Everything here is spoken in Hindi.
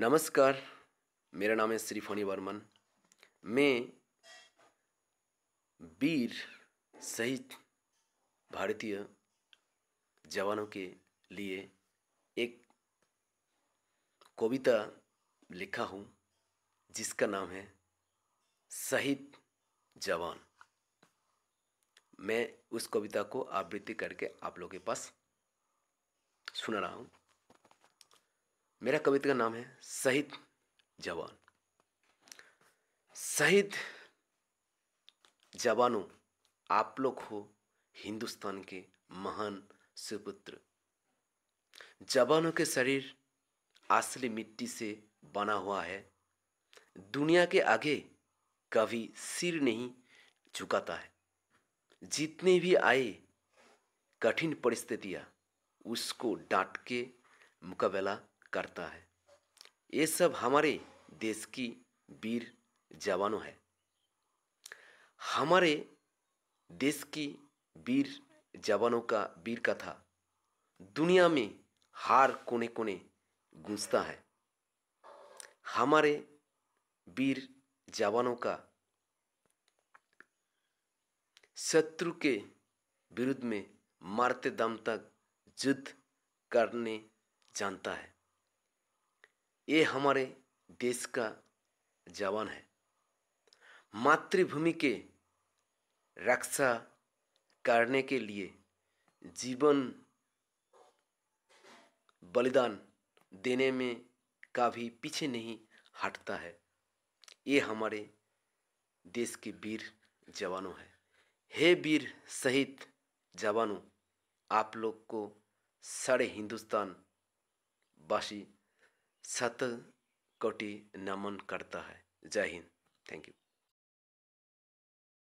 नमस्कार मेरा नाम है श्री फणी वर्मन मैं वीर सहित भारतीय जवानों के लिए एक कविता लिखा हूँ जिसका नाम है शहीद जवान मैं उस कविता को आवृत्ति करके आप लोगों के पास सुना रहा हूँ मेरा कविता का नाम है शहीद जवान शहीद जवानों आप लोग हो हिंदुस्तान के महान सुपुत्र जवानों के शरीर असली मिट्टी से बना हुआ है दुनिया के आगे कभी सिर नहीं झुकाता है जितने भी आए कठिन परिस्थितियाँ उसको डांट के मुकाबला करता है ये सब हमारे देश की वीर जवानों है हमारे देश की वीर जवानों का वीर कथा दुनिया में हार कोने कोने गूंजता है हमारे वीर जवानों का शत्रु के विरुद्ध में मारते दम तक युद्ध करने जानता है ये हमारे देश का जवान है मातृभूमि के रक्षा करने के लिए जीवन बलिदान देने में का भी पीछे नहीं हटता है ये हमारे देश के वीर जवानों है हे वीर सहित जवानों आप लोग को सारे हिंदुस्तान वासी सत कोटि नमन करता है जय हिंद थैंक यू